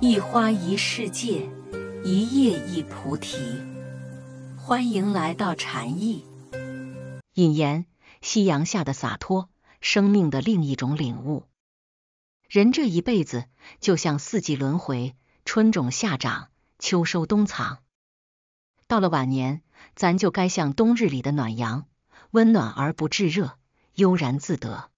一花一世界，一叶一菩提。欢迎来到禅意。引言：夕阳下的洒脱，生命的另一种领悟。人这一辈子就像四季轮回，春种夏长，秋收冬藏。到了晚年，咱就该像冬日里的暖阳，温暖而不炙热，悠然自得。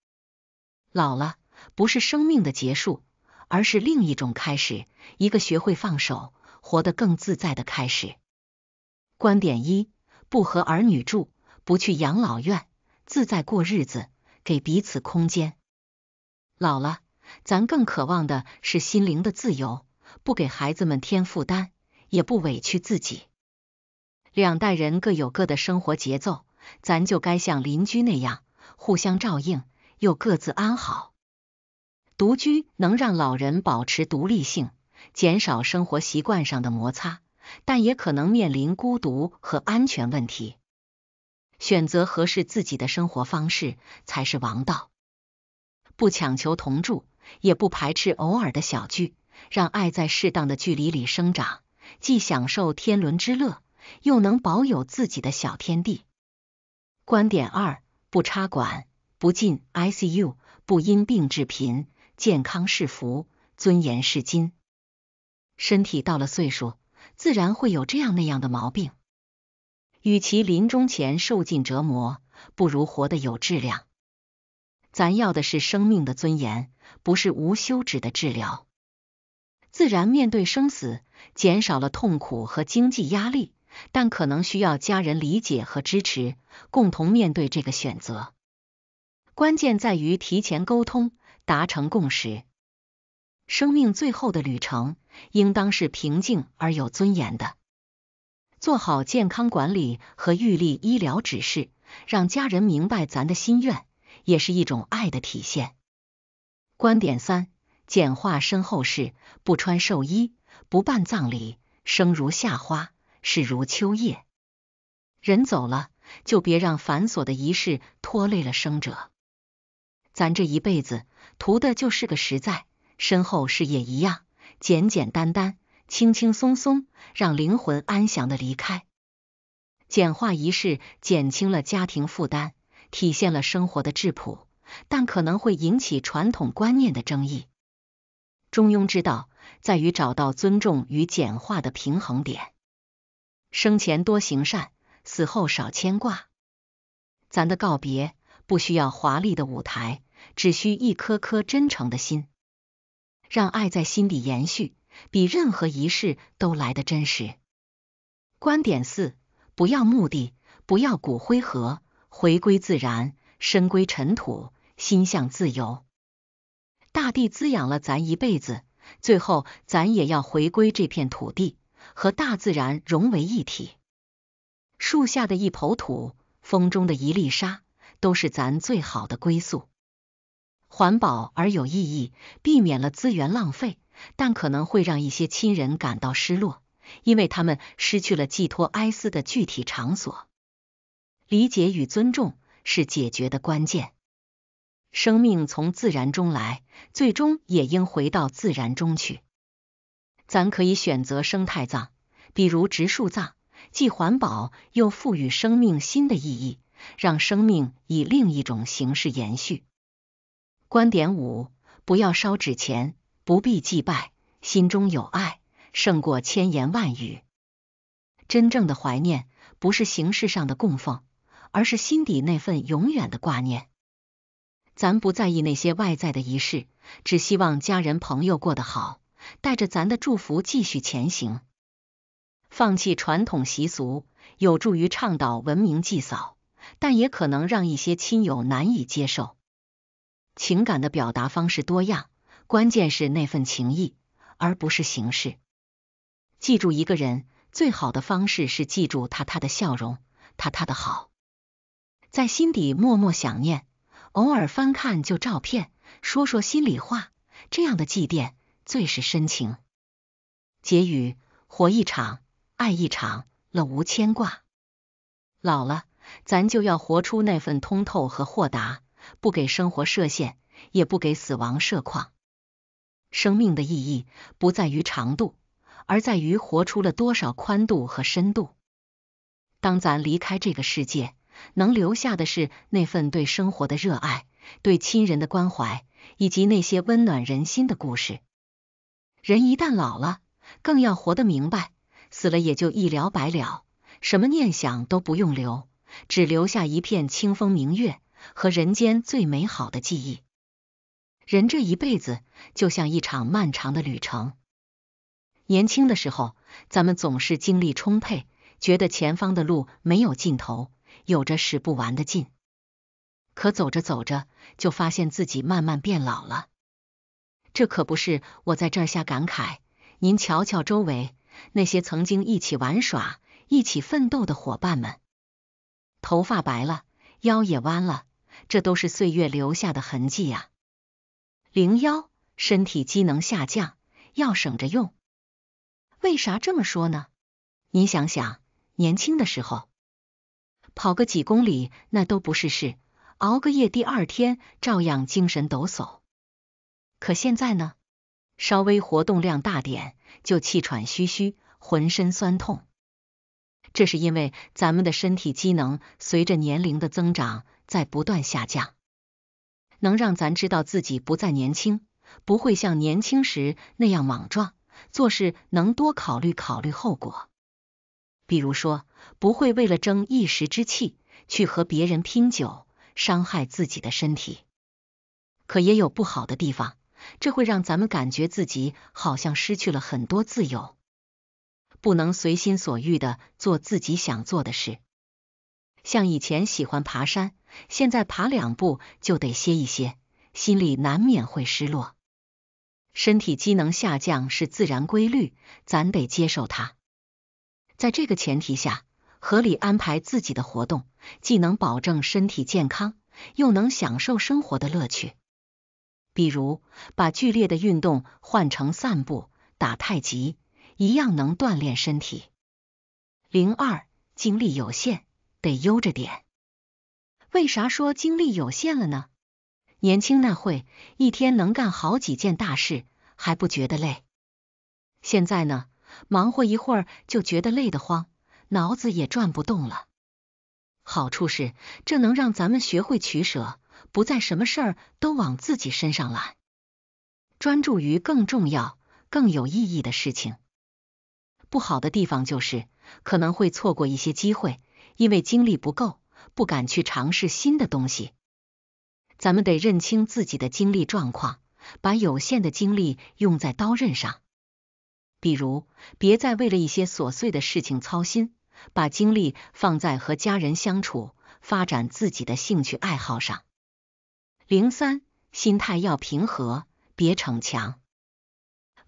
老了不是生命的结束。而是另一种开始，一个学会放手、活得更自在的开始。观点一：不和儿女住，不去养老院，自在过日子，给彼此空间。老了，咱更渴望的是心灵的自由，不给孩子们添负担，也不委屈自己。两代人各有各的生活节奏，咱就该像邻居那样，互相照应，又各自安好。独居能让老人保持独立性，减少生活习惯上的摩擦，但也可能面临孤独和安全问题。选择合适自己的生活方式才是王道。不强求同住，也不排斥偶尔的小聚，让爱在适当的距离里生长，既享受天伦之乐，又能保有自己的小天地。观点二：不插管，不进 ICU，不因病致贫。健康是福，尊严是金。身体到了岁数，自然会有这样那样的毛病。与其临终前受尽折磨，不如活得有质量。咱要的是生命的尊严，不是无休止的治疗。自然面对生死，减少了痛苦和经济压力，但可能需要家人理解和支持，共同面对这个选择。关键在于提前沟通。达成共识，生命最后的旅程应当是平静而有尊严的。做好健康管理，和预立医疗指示，让家人明白咱的心愿，也是一种爱的体现。观点三：简化身后事，不穿寿衣，不办葬礼，生如夏花，逝如秋叶。人走了，就别让繁琐的仪式拖累了生者。咱这一辈子。图的就是个实在，身后事也一样，简简单单，轻轻松松，让灵魂安详的离开。简化仪式，减轻了家庭负担，体现了生活的质朴，但可能会引起传统观念的争议。中庸之道在于找到尊重与简化的平衡点。生前多行善，死后少牵挂。咱的告别不需要华丽的舞台。只需一颗颗真诚的心，让爱在心底延续，比任何仪式都来得真实。观点四：不要墓地，不要骨灰盒，回归自然，身归尘土，心向自由。大地滋养了咱一辈子，最后咱也要回归这片土地，和大自然融为一体。树下的一抔土，风中的一粒沙，都是咱最好的归宿。环保而有意义，避免了资源浪费，但可能会让一些亲人感到失落，因为他们失去了寄托哀思的具体场所。理解与尊重是解决的关键。生命从自然中来，最终也应回到自然中去。咱可以选择生态葬，比如植树葬，既环保又赋予生命新的意义，让生命以另一种形式延续。观点五：不要烧纸钱，不必祭拜，心中有爱胜过千言万语。真正的怀念不是形式上的供奉，而是心底那份永远的挂念。咱不在意那些外在的仪式，只希望家人朋友过得好，带着咱的祝福继续前行。放弃传统习俗，有助于倡导文明祭扫，但也可能让一些亲友难以接受。情感的表达方式多样，关键是那份情谊，而不是形式。记住一个人最好的方式是记住他他的笑容，他他的好，在心底默默想念，偶尔翻看旧照片，说说心里话，这样的祭奠最是深情。结语：活一场，爱一场，了无牵挂。老了，咱就要活出那份通透和豁达。不给生活设限，也不给死亡设框。生命的意义不在于长度，而在于活出了多少宽度和深度。当咱离开这个世界，能留下的是那份对生活的热爱，对亲人的关怀，以及那些温暖人心的故事。人一旦老了，更要活得明白，死了也就一了百了，什么念想都不用留，只留下一片清风明月。和人间最美好的记忆。人这一辈子就像一场漫长的旅程。年轻的时候，咱们总是精力充沛，觉得前方的路没有尽头，有着使不完的劲。可走着走着，就发现自己慢慢变老了。这可不是我在这瞎感慨。您瞧瞧周围那些曾经一起玩耍、一起奋斗的伙伴们，头发白了，腰也弯了。这都是岁月留下的痕迹呀。零幺，身体机能下降，要省着用。为啥这么说呢？你想想，年轻的时候跑个几公里那都不是事，熬个夜第二天照样精神抖擞。可现在呢，稍微活动量大点就气喘吁吁，浑身酸痛。这是因为咱们的身体机能随着年龄的增长。在不断下降，能让咱知道自己不再年轻，不会像年轻时那样莽撞，做事能多考虑考虑后果。比如说，不会为了争一时之气去和别人拼酒，伤害自己的身体。可也有不好的地方，这会让咱们感觉自己好像失去了很多自由，不能随心所欲的做自己想做的事，像以前喜欢爬山。现在爬两步就得歇一歇，心里难免会失落。身体机能下降是自然规律，咱得接受它。在这个前提下，合理安排自己的活动，既能保证身体健康，又能享受生活的乐趣。比如，把剧烈的运动换成散步、打太极，一样能锻炼身体。零二，精力有限，得悠着点。为啥说精力有限了呢？年轻那会，一天能干好几件大事，还不觉得累。现在呢，忙活一会儿就觉得累得慌，脑子也转不动了。好处是，这能让咱们学会取舍，不再什么事儿都往自己身上揽，专注于更重要、更有意义的事情。不好的地方就是，可能会错过一些机会，因为精力不够。不敢去尝试新的东西，咱们得认清自己的精力状况，把有限的精力用在刀刃上。比如，别再为了一些琐碎的事情操心，把精力放在和家人相处、发展自己的兴趣爱好上。零三，心态要平和，别逞强。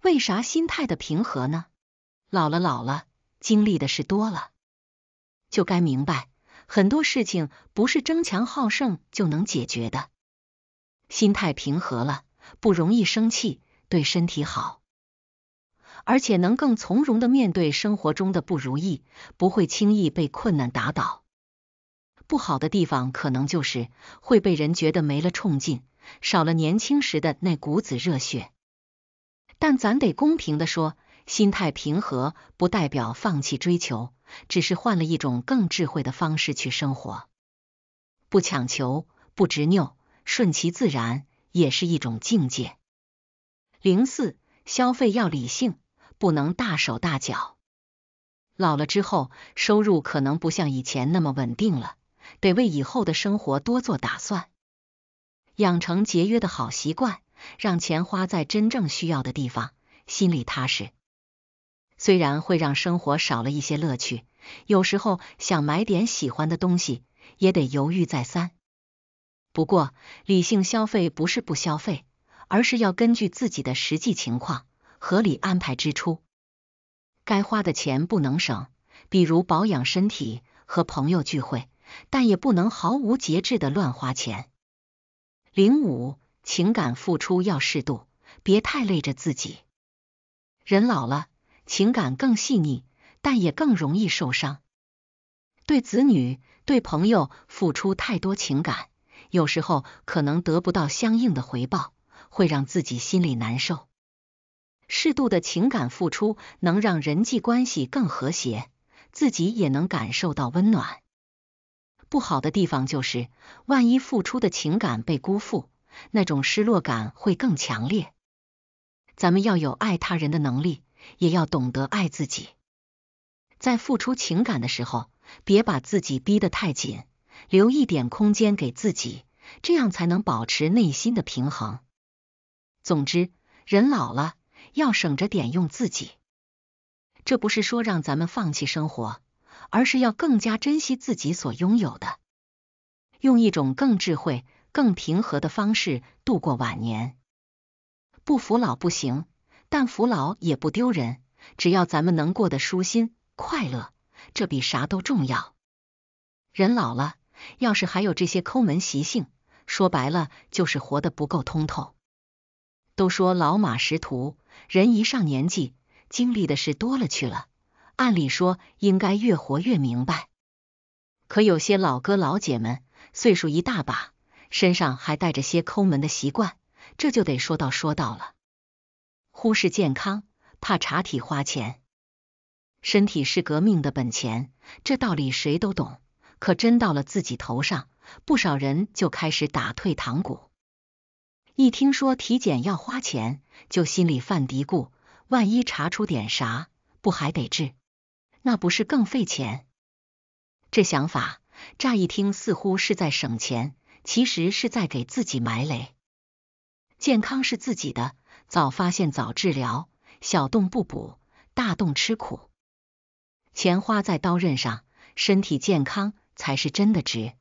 为啥心态的平和呢？老了老了，经历的事多了，就该明白。很多事情不是争强好胜就能解决的，心态平和了，不容易生气，对身体好，而且能更从容的面对生活中的不如意，不会轻易被困难打倒。不好的地方可能就是会被人觉得没了冲劲，少了年轻时的那股子热血。但咱得公平的说。心态平和不代表放弃追求，只是换了一种更智慧的方式去生活。不强求，不执拗，顺其自然也是一种境界。零四，消费要理性，不能大手大脚。老了之后，收入可能不像以前那么稳定了，得为以后的生活多做打算，养成节约的好习惯，让钱花在真正需要的地方，心里踏实。虽然会让生活少了一些乐趣，有时候想买点喜欢的东西也得犹豫再三。不过，理性消费不是不消费，而是要根据自己的实际情况合理安排支出。该花的钱不能省，比如保养身体和朋友聚会，但也不能毫无节制的乱花钱。零五，情感付出要适度，别太累着自己。人老了。情感更细腻，但也更容易受伤。对子女、对朋友付出太多情感，有时候可能得不到相应的回报，会让自己心里难受。适度的情感付出能让人际关系更和谐，自己也能感受到温暖。不好的地方就是，万一付出的情感被辜负，那种失落感会更强烈。咱们要有爱他人的能力。也要懂得爱自己，在付出情感的时候，别把自己逼得太紧，留一点空间给自己，这样才能保持内心的平衡。总之，人老了要省着点用自己。这不是说让咱们放弃生活，而是要更加珍惜自己所拥有的，用一种更智慧、更平和的方式度过晚年。不服老不行。但服老也不丢人，只要咱们能过得舒心快乐，这比啥都重要。人老了，要是还有这些抠门习性，说白了就是活得不够通透。都说老马识途，人一上年纪，经历的事多了去了，按理说应该越活越明白。可有些老哥老姐们，岁数一大把，身上还带着些抠门的习惯，这就得说道说道了。忽视健康，怕查体花钱。身体是革命的本钱，这道理谁都懂。可真到了自己头上，不少人就开始打退堂鼓。一听说体检要花钱，就心里犯嘀咕：万一查出点啥，不还得治？那不是更费钱？这想法乍一听似乎是在省钱，其实是在给自己埋雷。健康是自己的。早发现早治疗，小洞不补，大洞吃苦。钱花在刀刃上，身体健康才是真的值。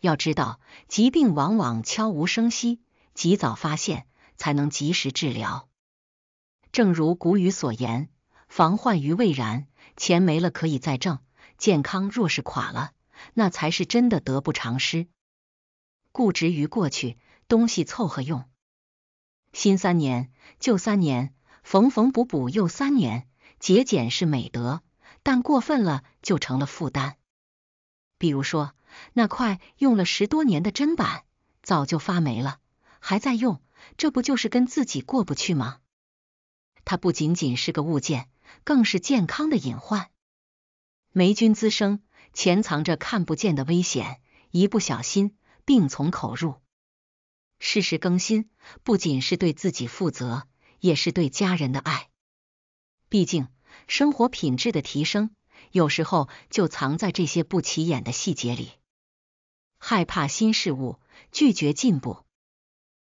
要知道，疾病往往悄无声息，及早发现才能及时治疗。正如古语所言，防患于未然。钱没了可以再挣，健康若是垮了，那才是真的得不偿失。固执于过去，东西凑合用。新三年，旧三年，缝缝补补又三年。节俭是美德，但过分了就成了负担。比如说，那块用了十多年的砧板，早就发霉了，还在用，这不就是跟自己过不去吗？它不仅仅是个物件，更是健康的隐患。霉菌滋生，潜藏着看不见的危险，一不小心，病从口入。事实更新，不仅是对自己负责，也是对家人的爱。毕竟，生活品质的提升，有时候就藏在这些不起眼的细节里。害怕新事物，拒绝进步，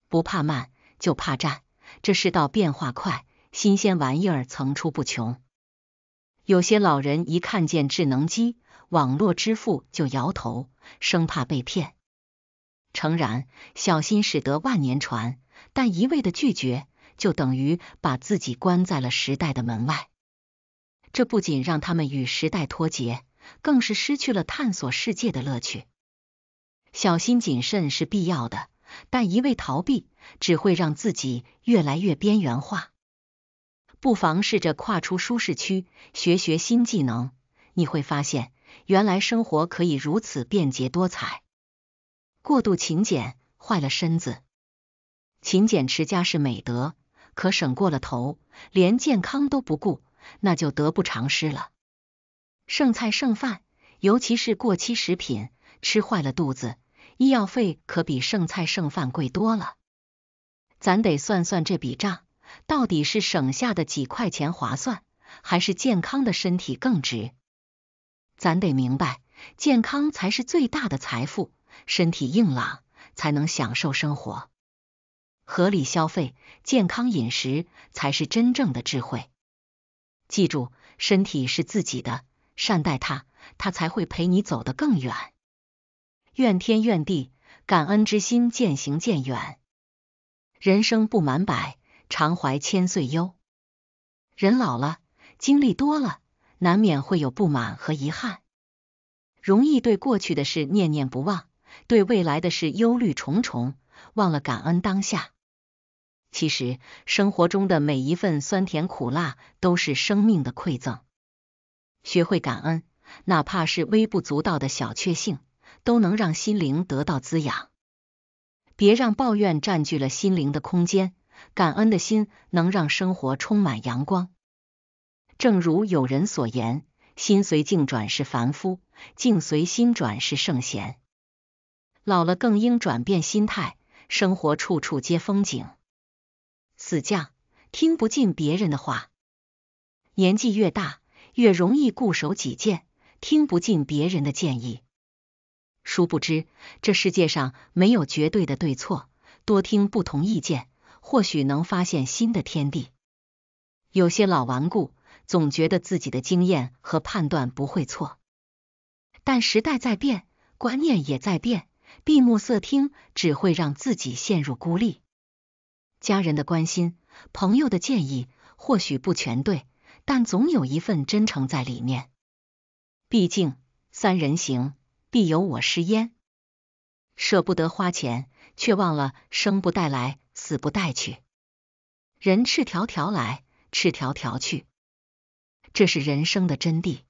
不怕慢，就怕站。这世道变化快，新鲜玩意儿层出不穷。有些老人一看见智能机、网络支付就摇头，生怕被骗。诚然，小心使得万年船，但一味的拒绝，就等于把自己关在了时代的门外。这不仅让他们与时代脱节，更是失去了探索世界的乐趣。小心谨慎是必要的，但一味逃避，只会让自己越来越边缘化。不妨试着跨出舒适区，学学新技能，你会发现，原来生活可以如此便捷多彩。过度勤俭坏了身子，勤俭持家是美德，可省过了头，连健康都不顾，那就得不偿失了。剩菜剩饭，尤其是过期食品，吃坏了肚子，医药费可比剩菜剩饭贵多了。咱得算算这笔账，到底是省下的几块钱划算，还是健康的身体更值？咱得明白，健康才是最大的财富。身体硬朗，才能享受生活。合理消费，健康饮食，才是真正的智慧。记住，身体是自己的，善待它，它才会陪你走得更远。怨天怨地，感恩之心渐行渐远。人生不满百，常怀千岁忧。人老了，经历多了，难免会有不满和遗憾，容易对过去的事念念不忘。对未来的事忧虑重重，忘了感恩当下。其实，生活中的每一份酸甜苦辣都是生命的馈赠。学会感恩，哪怕是微不足道的小确幸，都能让心灵得到滋养。别让抱怨占据了心灵的空间，感恩的心能让生活充满阳光。正如有人所言：“心随境转是凡夫，境随心转是圣贤。”老了更应转变心态，生活处处皆风景。死犟，听不进别人的话。年纪越大，越容易固守己见，听不进别人的建议。殊不知，这世界上没有绝对的对错，多听不同意见，或许能发现新的天地。有些老顽固，总觉得自己的经验和判断不会错，但时代在变，观念也在变。闭目塞听只会让自己陷入孤立。家人的关心，朋友的建议，或许不全对，但总有一份真诚在里面。毕竟，三人行，必有我师焉。舍不得花钱，却忘了生不带来，死不带去。人赤条条来，赤条条去，这是人生的真谛。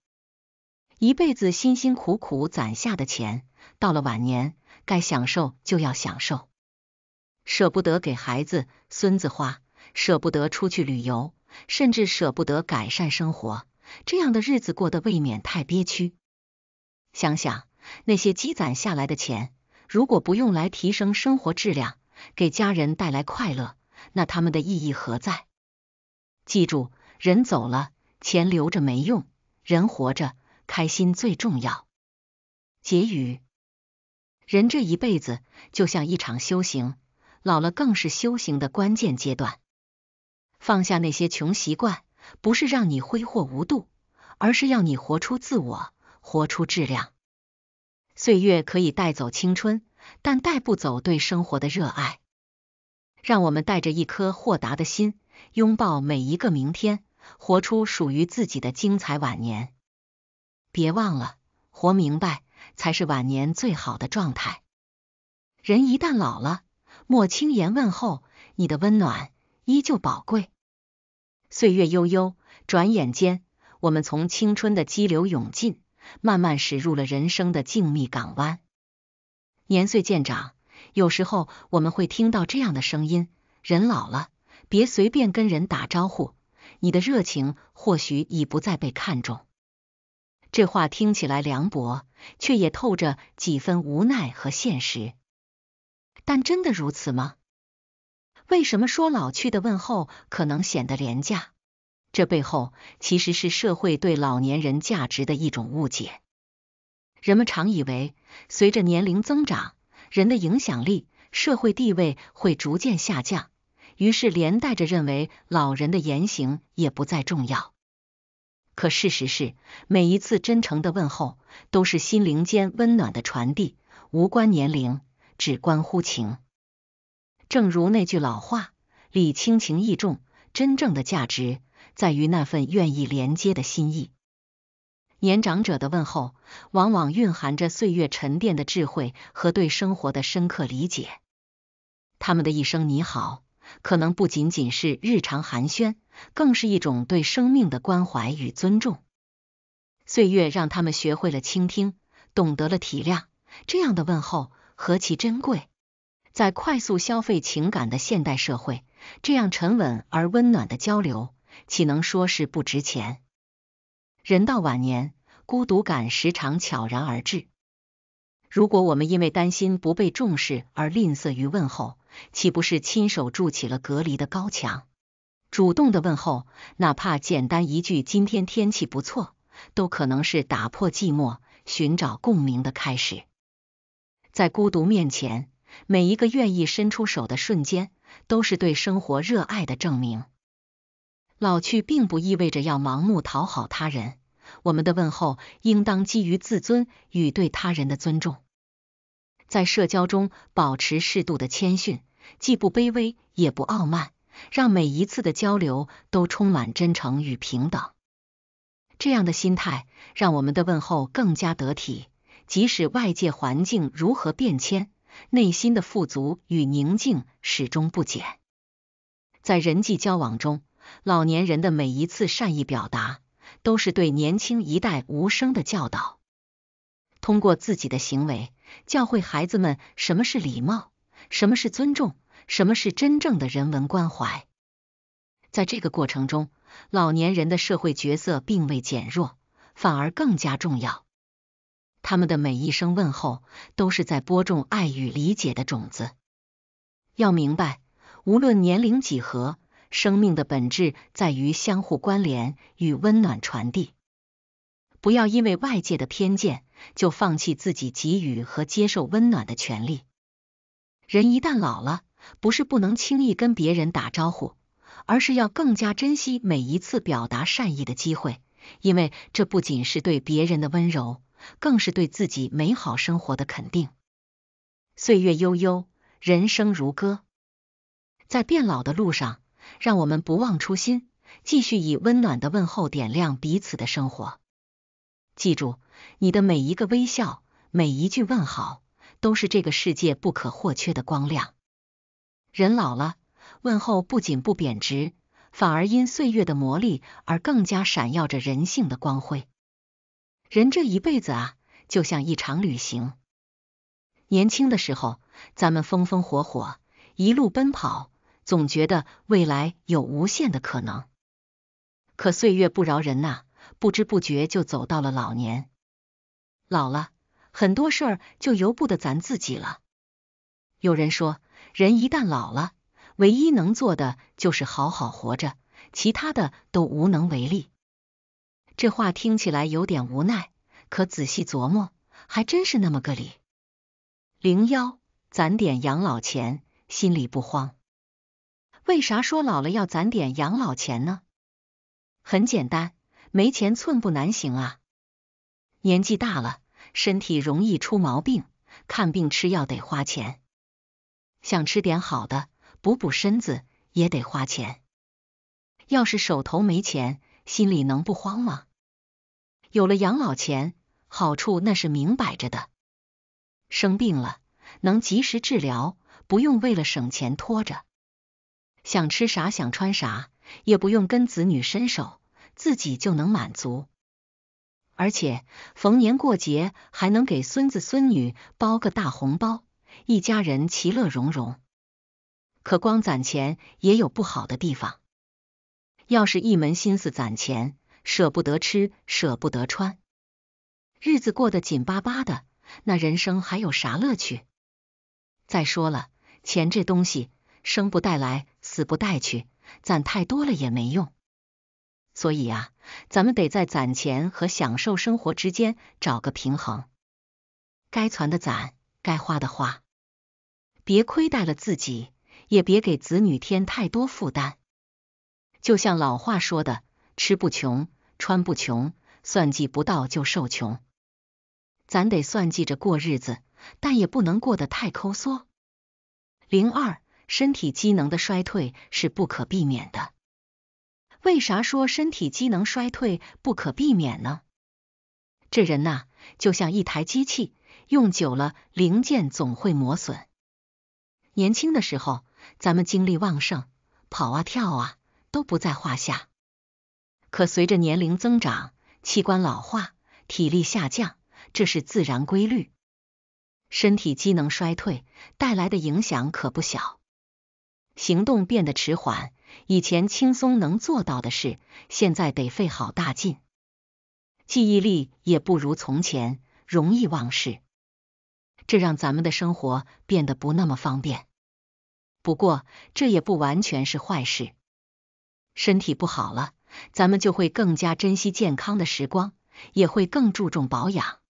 一辈子辛辛苦苦攒下的钱，到了晚年。该享受就要享受，舍不得给孩子、孙子花，舍不得出去旅游，甚至舍不得改善生活，这样的日子过得未免太憋屈。想想那些积攒下来的钱，如果不用来提升生活质量，给家人带来快乐，那他们的意义何在？记住，人走了，钱留着没用；人活着，开心最重要。结语。人这一辈子就像一场修行，老了更是修行的关键阶段。放下那些穷习惯，不是让你挥霍无度，而是要你活出自我，活出质量。岁月可以带走青春，但带不走对生活的热爱。让我们带着一颗豁达的心，拥抱每一个明天，活出属于自己的精彩晚年。别忘了活明白。才是晚年最好的状态。人一旦老了，莫轻言问候，你的温暖依旧宝贵。岁月悠悠，转眼间，我们从青春的激流涌进，慢慢驶入了人生的静谧港湾。年岁渐长，有时候我们会听到这样的声音：人老了，别随便跟人打招呼，你的热情或许已不再被看重。这话听起来凉薄，却也透着几分无奈和现实。但真的如此吗？为什么说老去的问候可能显得廉价？这背后其实是社会对老年人价值的一种误解。人们常以为，随着年龄增长，人的影响力、社会地位会逐渐下降，于是连带着认为老人的言行也不再重要。可事实是，每一次真诚的问候，都是心灵间温暖的传递，无关年龄，只关乎情。正如那句老话，“礼轻情意重”，真正的价值在于那份愿意连接的心意。年长者的问候，往往蕴含着岁月沉淀的智慧和对生活的深刻理解。他们的一声“你好”。可能不仅仅是日常寒暄，更是一种对生命的关怀与尊重。岁月让他们学会了倾听，懂得了体谅，这样的问候何其珍贵！在快速消费情感的现代社会，这样沉稳而温暖的交流，岂能说是不值钱？人到晚年，孤独感时常悄然而至。如果我们因为担心不被重视而吝啬于问候，岂不是亲手筑起了隔离的高墙？主动的问候，哪怕简单一句“今天天气不错”，都可能是打破寂寞、寻找共鸣的开始。在孤独面前，每一个愿意伸出手的瞬间，都是对生活热爱的证明。老去并不意味着要盲目讨好他人，我们的问候应当基于自尊与对他人的尊重。在社交中保持适度的谦逊，既不卑微也不傲慢，让每一次的交流都充满真诚与平等。这样的心态让我们的问候更加得体。即使外界环境如何变迁，内心的富足与宁静始终不减。在人际交往中，老年人的每一次善意表达，都是对年轻一代无声的教导。通过自己的行为，教会孩子们什么是礼貌，什么是尊重，什么是真正的人文关怀。在这个过程中，老年人的社会角色并未减弱，反而更加重要。他们的每一声问候，都是在播种爱与理解的种子。要明白，无论年龄几何，生命的本质在于相互关联与温暖传递。不要因为外界的偏见。就放弃自己给予和接受温暖的权利。人一旦老了，不是不能轻易跟别人打招呼，而是要更加珍惜每一次表达善意的机会，因为这不仅是对别人的温柔，更是对自己美好生活的肯定。岁月悠悠，人生如歌，在变老的路上，让我们不忘初心，继续以温暖的问候点亮彼此的生活。记住，你的每一个微笑，每一句问好，都是这个世界不可或缺的光亮。人老了，问候不仅不贬值，反而因岁月的磨砺而更加闪耀着人性的光辉。人这一辈子啊，就像一场旅行。年轻的时候，咱们风风火火，一路奔跑，总觉得未来有无限的可能。可岁月不饶人呐。不知不觉就走到了老年，老了很多事儿就由不得咱自己了。有人说，人一旦老了，唯一能做的就是好好活着，其他的都无能为力。这话听起来有点无奈，可仔细琢磨，还真是那么个理。零幺，攒点养老钱，心里不慌。为啥说老了要攒点养老钱呢？很简单。没钱寸步难行啊！年纪大了，身体容易出毛病，看病吃药得花钱，想吃点好的补补身子也得花钱。要是手头没钱，心里能不慌吗？有了养老钱，好处那是明摆着的：生病了能及时治疗，不用为了省钱拖着；想吃啥想穿啥，也不用跟子女伸手。自己就能满足，而且逢年过节还能给孙子孙女包个大红包，一家人其乐融融。可光攒钱也有不好的地方，要是一门心思攒钱，舍不得吃舍不得穿，日子过得紧巴巴的，那人生还有啥乐趣？再说了，钱这东西生不带来死不带去，攒太多了也没用。所以啊，咱们得在攒钱和享受生活之间找个平衡，该攒的攒，该花的花，别亏待了自己，也别给子女添太多负担。就像老话说的，吃不穷，穿不穷，算计不到就受穷。咱得算计着过日子，但也不能过得太抠缩。零二，身体机能的衰退是不可避免的。为啥说身体机能衰退不可避免呢？这人呐，就像一台机器，用久了零件总会磨损。年轻的时候，咱们精力旺盛，跑啊跳啊都不在话下。可随着年龄增长，器官老化，体力下降，这是自然规律。身体机能衰退带来的影响可不小。行动变得迟缓，以前轻松能做到的事，现在得费好大劲；记忆力也不如从前，容易忘事，这让咱们的生活变得不那么方便。不过，这也不完全是坏事。身体不好了，咱们就会更加珍惜健康的时光，也会更注重保养。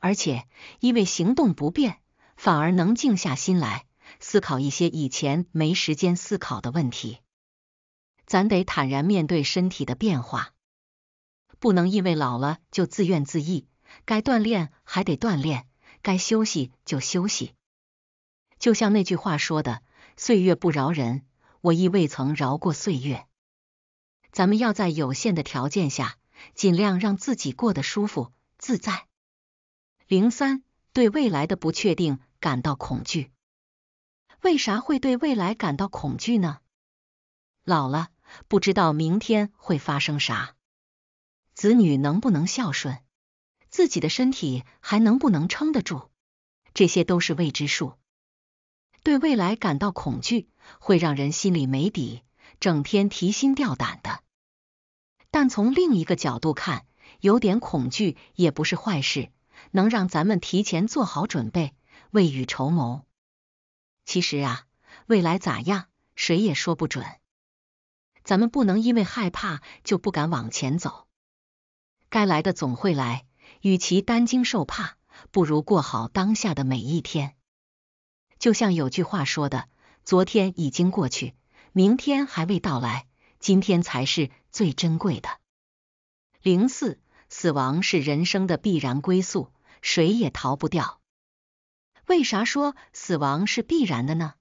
而且，因为行动不便，反而能静下心来。思考一些以前没时间思考的问题，咱得坦然面对身体的变化，不能因为老了就自怨自艾。该锻炼还得锻炼，该休息就休息。就像那句话说的：“岁月不饶人，我亦未曾饶过岁月。”咱们要在有限的条件下，尽量让自己过得舒服自在。零三对未来的不确定感到恐惧。为啥会对未来感到恐惧呢？老了不知道明天会发生啥，子女能不能孝顺，自己的身体还能不能撑得住，这些都是未知数。对未来感到恐惧，会让人心里没底，整天提心吊胆的。但从另一个角度看，有点恐惧也不是坏事，能让咱们提前做好准备，未雨绸缪。其实啊，未来咋样，谁也说不准。咱们不能因为害怕就不敢往前走。该来的总会来，与其担惊受怕，不如过好当下的每一天。就像有句话说的：“昨天已经过去，明天还未到来，今天才是最珍贵的。”零四，死亡是人生的必然归宿，谁也逃不掉。为啥说死亡是必然的呢？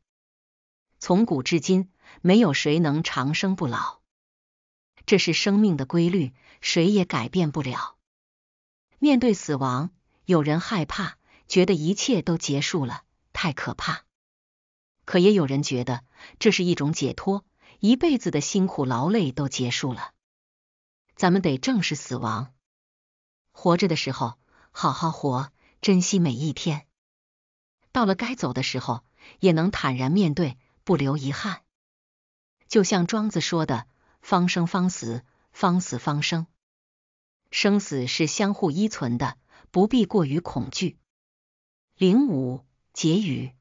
从古至今，没有谁能长生不老，这是生命的规律，谁也改变不了。面对死亡，有人害怕，觉得一切都结束了，太可怕；可也有人觉得这是一种解脱，一辈子的辛苦劳累都结束了。咱们得正视死亡，活着的时候好好活，珍惜每一天。到了该走的时候，也能坦然面对，不留遗憾。就像庄子说的：“方生方死，方死方生，生死是相互依存的，不必过于恐惧。”零五结语：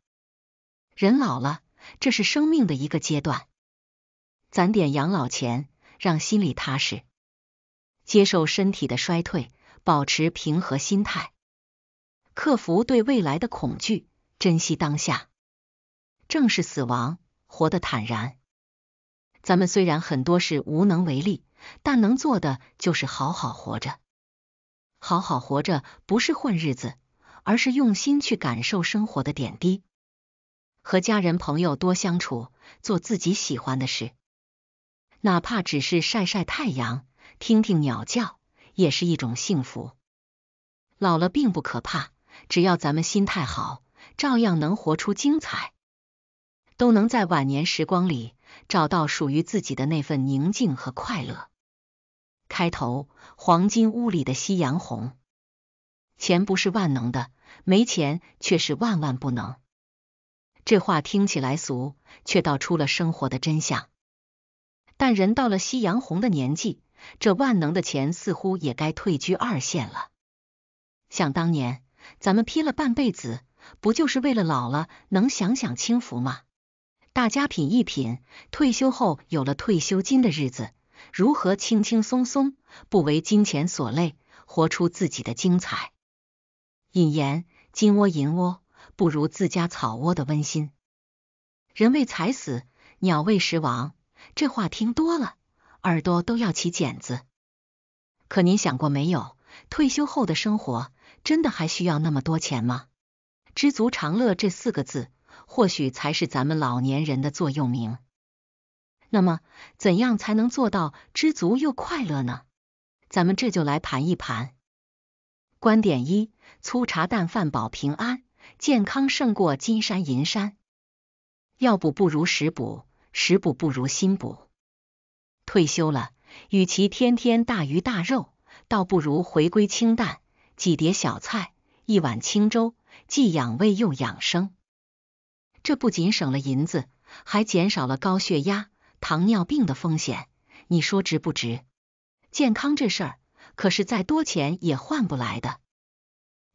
人老了，这是生命的一个阶段，攒点养老钱，让心里踏实，接受身体的衰退，保持平和心态，克服对未来的恐惧。珍惜当下，正是死亡，活得坦然。咱们虽然很多事无能为力，但能做的就是好好活着。好好活着不是混日子，而是用心去感受生活的点滴，和家人朋友多相处，做自己喜欢的事，哪怕只是晒晒太阳、听听鸟叫，也是一种幸福。老了并不可怕，只要咱们心态好。照样能活出精彩，都能在晚年时光里找到属于自己的那份宁静和快乐。开头，黄金屋里的夕阳红，钱不是万能的，没钱却是万万不能。这话听起来俗，却道出了生活的真相。但人到了夕阳红的年纪，这万能的钱似乎也该退居二线了。想当年，咱们拼了半辈子。不就是为了老了能享享清福吗？大家品一品，退休后有了退休金的日子，如何轻轻松松不为金钱所累，活出自己的精彩？引言：金窝银窝，不如自家草窝的温馨。人为财死，鸟为食亡，这话听多了，耳朵都要起茧子。可您想过没有，退休后的生活，真的还需要那么多钱吗？知足常乐这四个字，或许才是咱们老年人的座右铭。那么，怎样才能做到知足又快乐呢？咱们这就来盘一盘。观点一：粗茶淡饭保平安，健康胜过金山银山。药补不如食补，食补不如心补。退休了，与其天天大鱼大肉，倒不如回归清淡，几碟小菜，一碗清粥。既养胃又养生，这不仅省了银子，还减少了高血压、糖尿病的风险。你说值不值？健康这事儿可是再多钱也换不来的。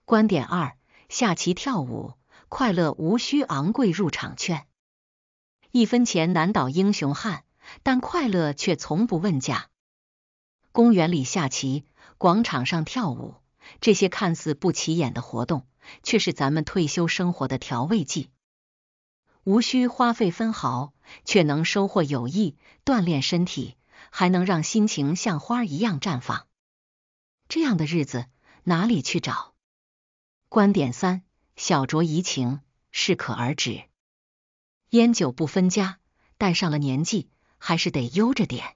观点二：下棋、跳舞，快乐无需昂贵入场券。一分钱难倒英雄汉，但快乐却从不问价。公园里下棋，广场上跳舞，这些看似不起眼的活动。却是咱们退休生活的调味剂，无需花费分毫，却能收获友谊，锻炼身体，还能让心情像花一样绽放。这样的日子哪里去找？观点三：小酌怡情，适可而止。烟酒不分家，但上了年纪，还是得悠着点，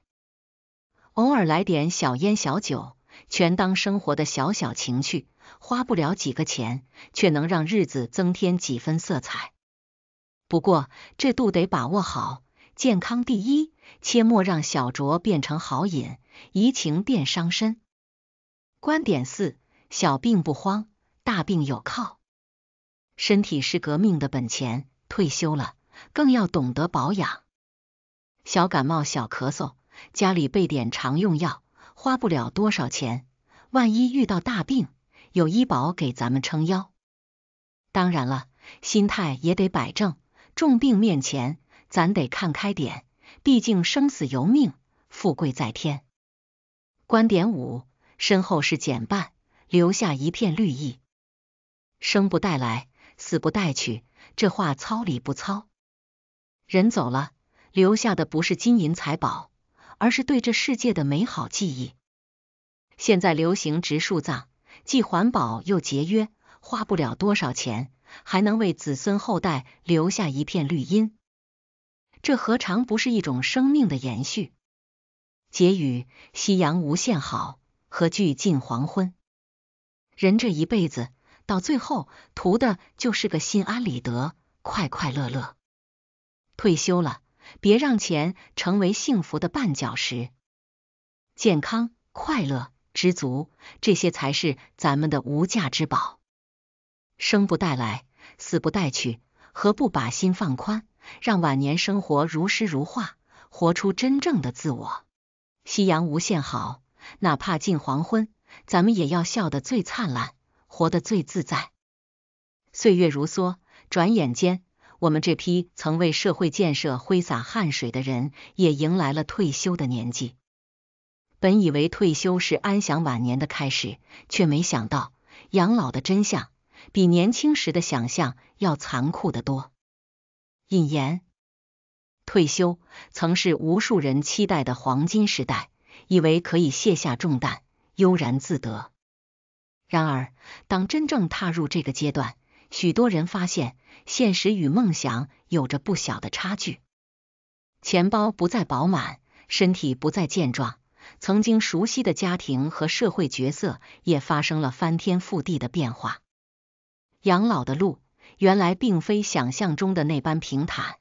偶尔来点小烟小酒，全当生活的小小情趣。花不了几个钱，却能让日子增添几分色彩。不过这度得把握好，健康第一，切莫让小酌变成好饮，怡情变伤身。观点四：小病不慌，大病有靠。身体是革命的本钱，退休了更要懂得保养。小感冒、小咳嗽，家里备点常用药，花不了多少钱。万一遇到大病，有医保给咱们撑腰，当然了，心态也得摆正。重病面前，咱得看开点，毕竟生死由命，富贵在天。观点五：身后事减半，留下一片绿意。生不带来，死不带去，这话糙理不糙。人走了，留下的不是金银财宝，而是对这世界的美好记忆。现在流行植树葬。既环保又节约，花不了多少钱，还能为子孙后代留下一片绿荫，这何尝不是一种生命的延续？结语：夕阳无限好，何惧近黄昏。人这一辈子，到最后图的就是个心安理得、快快乐乐。退休了，别让钱成为幸福的绊脚石，健康快乐。知足，这些才是咱们的无价之宝。生不带来，死不带去，何不把心放宽，让晚年生活如诗如画，活出真正的自我？夕阳无限好，哪怕近黄昏，咱们也要笑得最灿烂，活得最自在。岁月如梭，转眼间，我们这批曾为社会建设挥洒汗水的人，也迎来了退休的年纪。本以为退休是安享晚年的开始，却没想到养老的真相比年轻时的想象要残酷得多。引言：退休曾是无数人期待的黄金时代，以为可以卸下重担，悠然自得。然而，当真正踏入这个阶段，许多人发现现实与梦想有着不小的差距。钱包不再饱满，身体不再健壮。曾经熟悉的家庭和社会角色也发生了翻天覆地的变化。养老的路原来并非想象中的那般平坦。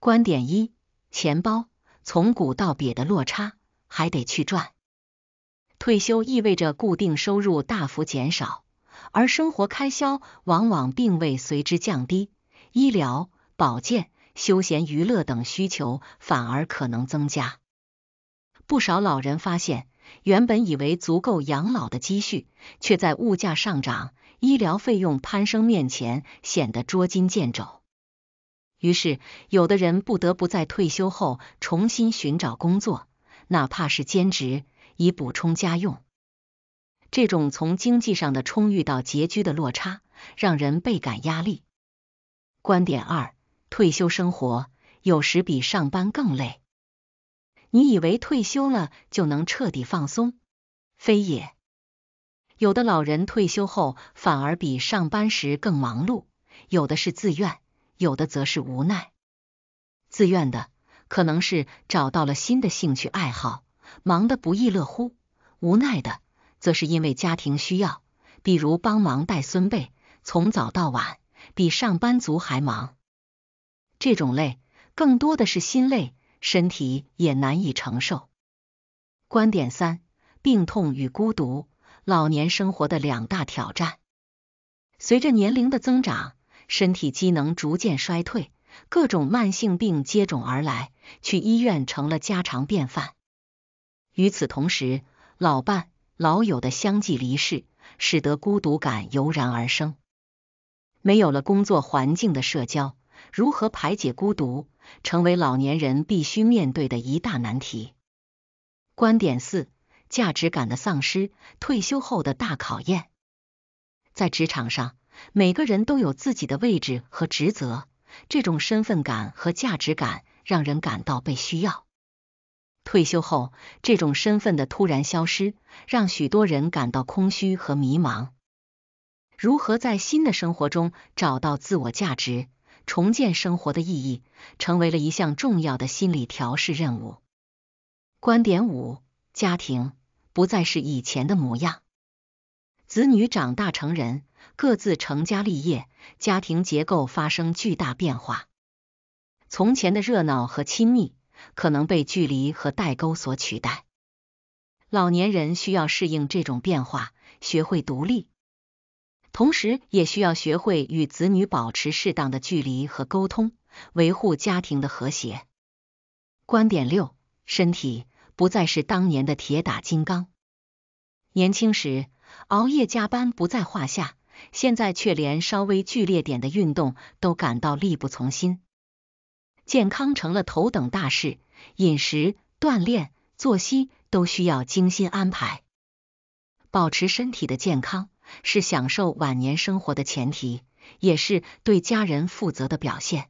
观点一：钱包从古到瘪的落差还得去赚。退休意味着固定收入大幅减少，而生活开销往往并未随之降低，医疗、保健、休闲娱乐等需求反而可能增加。不少老人发现，原本以为足够养老的积蓄，却在物价上涨、医疗费用攀升面前显得捉襟见肘。于是，有的人不得不在退休后重新寻找工作，哪怕是兼职，以补充家用。这种从经济上的充裕到拮据的落差，让人倍感压力。观点二：退休生活有时比上班更累。你以为退休了就能彻底放松？非也。有的老人退休后反而比上班时更忙碌，有的是自愿，有的则是无奈。自愿的可能是找到了新的兴趣爱好，忙得不亦乐乎；无奈的则是因为家庭需要，比如帮忙带孙辈，从早到晚，比上班族还忙。这种累，更多的是心累。身体也难以承受。观点三：病痛与孤独，老年生活的两大挑战。随着年龄的增长，身体机能逐渐衰退，各种慢性病接踵而来，去医院成了家常便饭。与此同时，老伴、老友的相继离世，使得孤独感油然而生。没有了工作环境的社交，如何排解孤独？成为老年人必须面对的一大难题。观点四：价值感的丧失，退休后的大考验。在职场上，每个人都有自己的位置和职责，这种身份感和价值感让人感到被需要。退休后，这种身份的突然消失，让许多人感到空虚和迷茫。如何在新的生活中找到自我价值？重建生活的意义，成为了一项重要的心理调试任务。观点五：家庭不再是以前的模样，子女长大成人，各自成家立业，家庭结构发生巨大变化。从前的热闹和亲密，可能被距离和代沟所取代。老年人需要适应这种变化，学会独立。同时，也需要学会与子女保持适当的距离和沟通，维护家庭的和谐。观点六：身体不再是当年的铁打金刚。年轻时熬夜加班不在话下，现在却连稍微剧烈点的运动都感到力不从心。健康成了头等大事，饮食、锻炼、作息都需要精心安排，保持身体的健康。是享受晚年生活的前提，也是对家人负责的表现。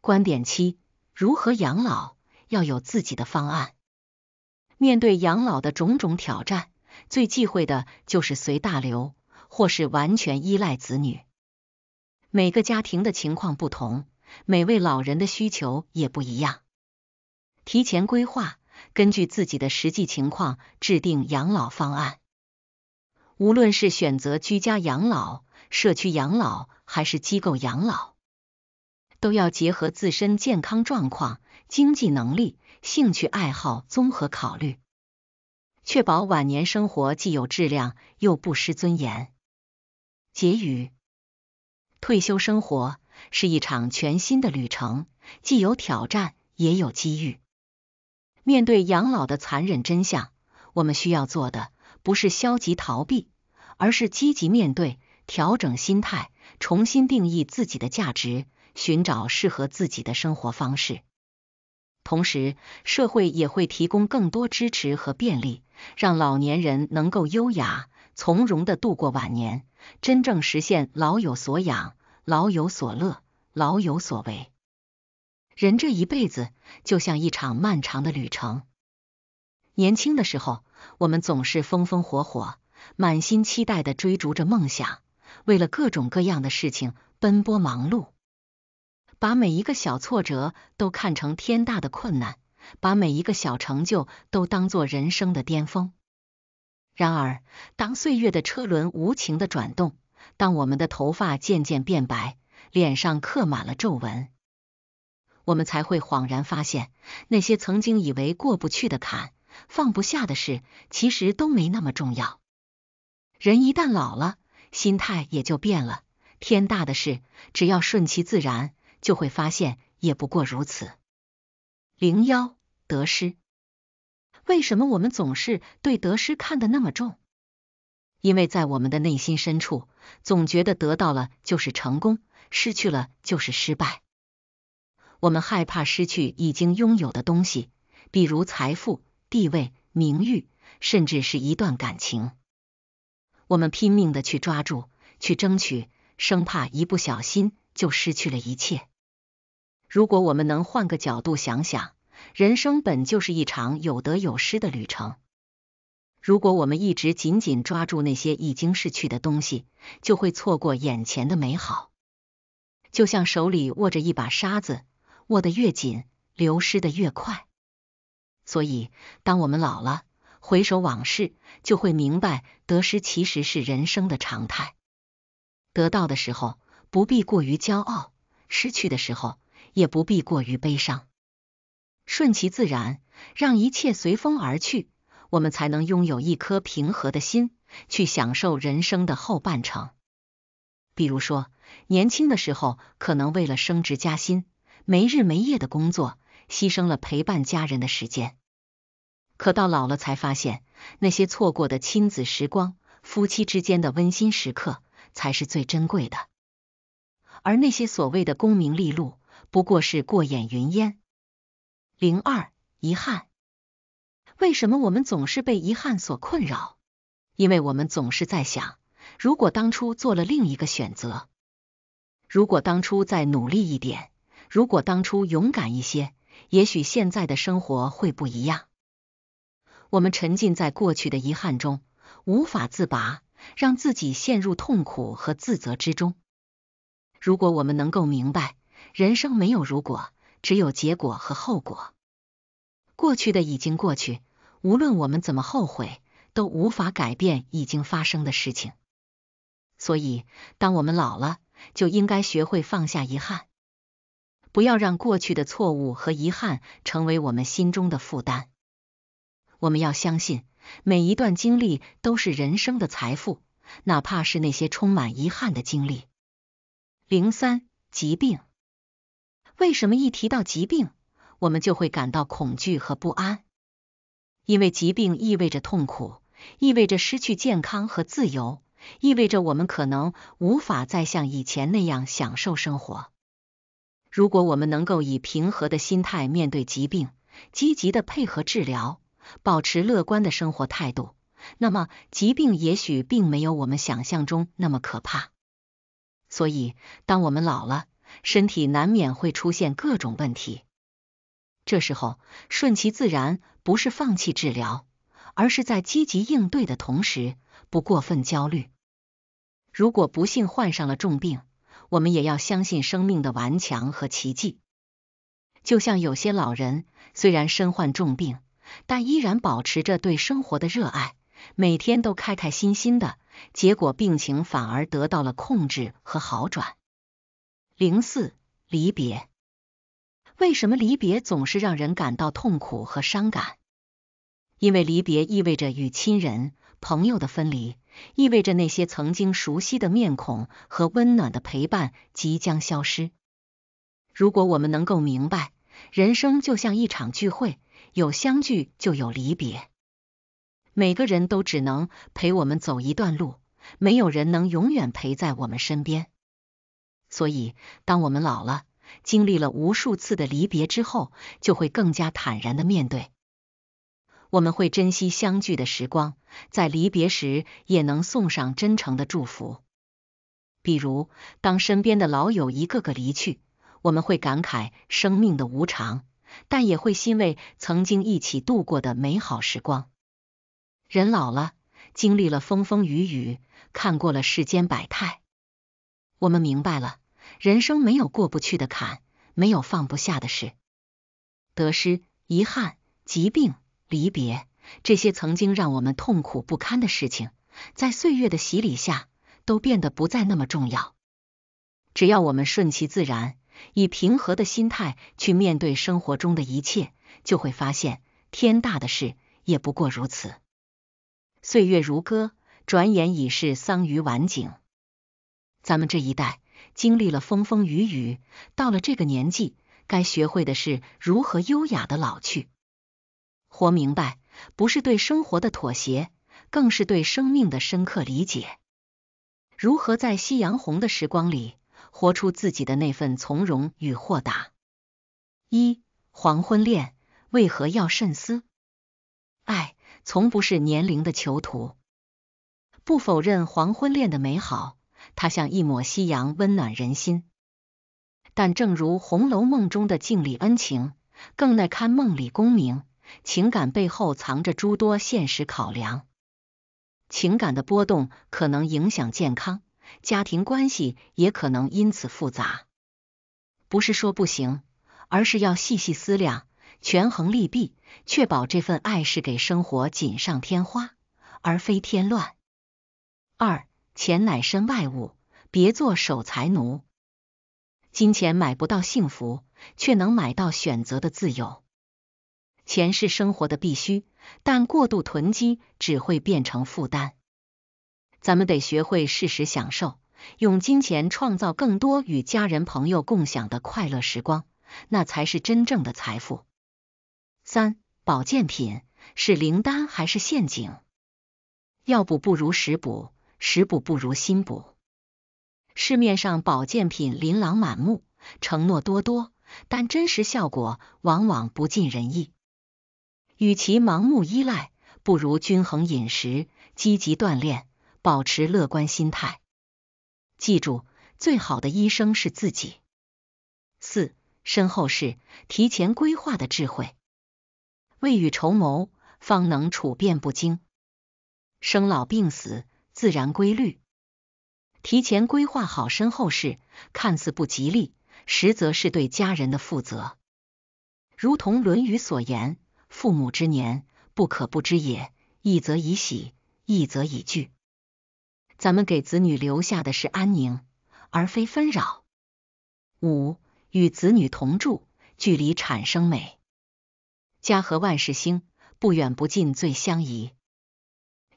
观点七：如何养老要有自己的方案。面对养老的种种挑战，最忌讳的就是随大流，或是完全依赖子女。每个家庭的情况不同，每位老人的需求也不一样。提前规划，根据自己的实际情况制定养老方案。无论是选择居家养老、社区养老还是机构养老，都要结合自身健康状况、经济能力、兴趣爱好综合考虑，确保晚年生活既有质量又不失尊严。结语：退休生活是一场全新的旅程，既有挑战也有机遇。面对养老的残忍真相，我们需要做的不是消极逃避。而是积极面对，调整心态，重新定义自己的价值，寻找适合自己的生活方式。同时，社会也会提供更多支持和便利，让老年人能够优雅从容的度过晚年，真正实现老有所养、老有所乐、老有所为。人这一辈子就像一场漫长的旅程，年轻的时候我们总是风风火火。满心期待的追逐着梦想，为了各种各样的事情奔波忙碌，把每一个小挫折都看成天大的困难，把每一个小成就都当做人生的巅峰。然而，当岁月的车轮无情的转动，当我们的头发渐渐变白，脸上刻满了皱纹，我们才会恍然发现，那些曾经以为过不去的坎，放不下的事，其实都没那么重要。人一旦老了，心态也就变了。天大的事，只要顺其自然，就会发现也不过如此。零幺得失，为什么我们总是对得失看得那么重？因为在我们的内心深处，总觉得得到了就是成功，失去了就是失败。我们害怕失去已经拥有的东西，比如财富、地位、名誉，甚至是一段感情。我们拼命的去抓住，去争取，生怕一不小心就失去了一切。如果我们能换个角度想想，人生本就是一场有得有失的旅程。如果我们一直紧紧抓住那些已经逝去的东西，就会错过眼前的美好。就像手里握着一把沙子，握得越紧，流失的越快。所以，当我们老了。回首往事，就会明白得失其实是人生的常态。得到的时候不必过于骄傲，失去的时候也不必过于悲伤。顺其自然，让一切随风而去，我们才能拥有一颗平和的心，去享受人生的后半程。比如说，年轻的时候可能为了升职加薪，没日没夜的工作，牺牲了陪伴家人的时间。可到老了才发现，那些错过的亲子时光、夫妻之间的温馨时刻才是最珍贵的，而那些所谓的功名利禄不过是过眼云烟。零二遗憾，为什么我们总是被遗憾所困扰？因为我们总是在想，如果当初做了另一个选择，如果当初再努力一点，如果当初勇敢一些，也许现在的生活会不一样。我们沉浸在过去的遗憾中，无法自拔，让自己陷入痛苦和自责之中。如果我们能够明白，人生没有如果，只有结果和后果。过去的已经过去，无论我们怎么后悔，都无法改变已经发生的事情。所以，当我们老了，就应该学会放下遗憾，不要让过去的错误和遗憾成为我们心中的负担。我们要相信，每一段经历都是人生的财富，哪怕是那些充满遗憾的经历。零三疾病，为什么一提到疾病，我们就会感到恐惧和不安？因为疾病意味着痛苦，意味着失去健康和自由，意味着我们可能无法再像以前那样享受生活。如果我们能够以平和的心态面对疾病，积极的配合治疗。保持乐观的生活态度，那么疾病也许并没有我们想象中那么可怕。所以，当我们老了，身体难免会出现各种问题，这时候顺其自然不是放弃治疗，而是在积极应对的同时，不过分焦虑。如果不幸患上了重病，我们也要相信生命的顽强和奇迹。就像有些老人虽然身患重病，但依然保持着对生活的热爱，每天都开开心心的，结果病情反而得到了控制和好转。零四离别，为什么离别总是让人感到痛苦和伤感？因为离别意味着与亲人、朋友的分离，意味着那些曾经熟悉的面孔和温暖的陪伴即将消失。如果我们能够明白，人生就像一场聚会。有相聚，就有离别。每个人都只能陪我们走一段路，没有人能永远陪在我们身边。所以，当我们老了，经历了无数次的离别之后，就会更加坦然的面对。我们会珍惜相聚的时光，在离别时也能送上真诚的祝福。比如，当身边的老友一个个离去，我们会感慨生命的无常。但也会欣慰曾经一起度过的美好时光。人老了，经历了风风雨雨，看过了世间百态，我们明白了，人生没有过不去的坎，没有放不下的事。得失、遗憾、疾病、离别，这些曾经让我们痛苦不堪的事情，在岁月的洗礼下，都变得不再那么重要。只要我们顺其自然。以平和的心态去面对生活中的一切，就会发现天大的事也不过如此。岁月如歌，转眼已是桑榆晚景。咱们这一代经历了风风雨雨，到了这个年纪，该学会的是如何优雅的老去。活明白，不是对生活的妥协，更是对生命的深刻理解。如何在夕阳红的时光里？活出自己的那份从容与豁达。一黄昏恋为何要慎思？爱从不是年龄的囚徒。不否认黄昏恋的美好，它像一抹夕阳温暖人心。但正如《红楼梦》中的镜里恩情，更耐看梦里功名，情感背后藏着诸多现实考量。情感的波动可能影响健康。家庭关系也可能因此复杂，不是说不行，而是要细细思量，权衡利弊，确保这份爱是给生活锦上添花，而非添乱。二，钱乃身外物，别做守财奴。金钱买不到幸福，却能买到选择的自由。钱是生活的必需，但过度囤积只会变成负担。咱们得学会适时享受，用金钱创造更多与家人朋友共享的快乐时光，那才是真正的财富。三、保健品是灵丹还是陷阱？药补不如食补，食补不如心补。市面上保健品琳琅满目，承诺多多，但真实效果往往不尽人意。与其盲目依赖，不如均衡饮食，积极锻炼。保持乐观心态，记住最好的医生是自己。四身后事提前规划的智慧，未雨绸缪，方能处变不惊。生老病死，自然规律，提前规划好身后事，看似不吉利，实则是对家人的负责。如同《论语》所言：“父母之年，不可不知也，一则以喜，一则以惧。”咱们给子女留下的是安宁，而非纷扰。五，与子女同住，距离产生美，家和万事兴，不远不近最相宜。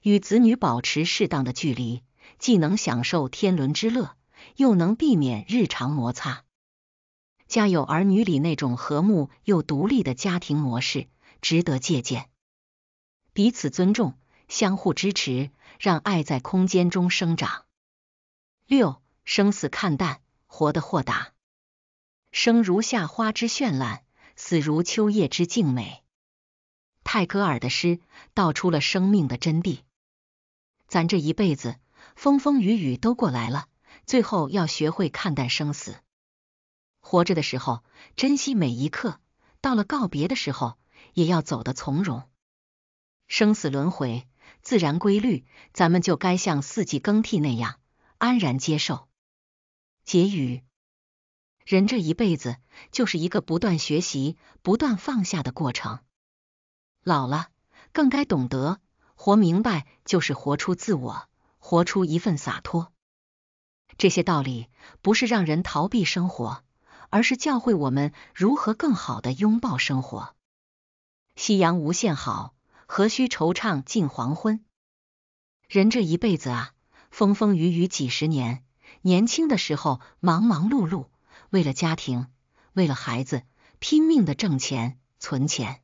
与子女保持适当的距离，既能享受天伦之乐，又能避免日常摩擦。家有儿女里那种和睦又独立的家庭模式值得借鉴，彼此尊重，相互支持。让爱在空间中生长。六，生死看淡，活得豁达。生如夏花之绚烂，死如秋叶之静美。泰戈尔的诗道出了生命的真谛。咱这一辈子风风雨雨都过来了，最后要学会看淡生死。活着的时候珍惜每一刻，到了告别的时候也要走得从容。生死轮回。自然规律，咱们就该像四季更替那样安然接受。结语：人这一辈子就是一个不断学习、不断放下的过程。老了更该懂得，活明白就是活出自我，活出一份洒脱。这些道理不是让人逃避生活，而是教会我们如何更好的拥抱生活。夕阳无限好。何须惆怅近黄昏？人这一辈子啊，风风雨雨几十年，年轻的时候忙忙碌碌，为了家庭，为了孩子，拼命的挣钱存钱。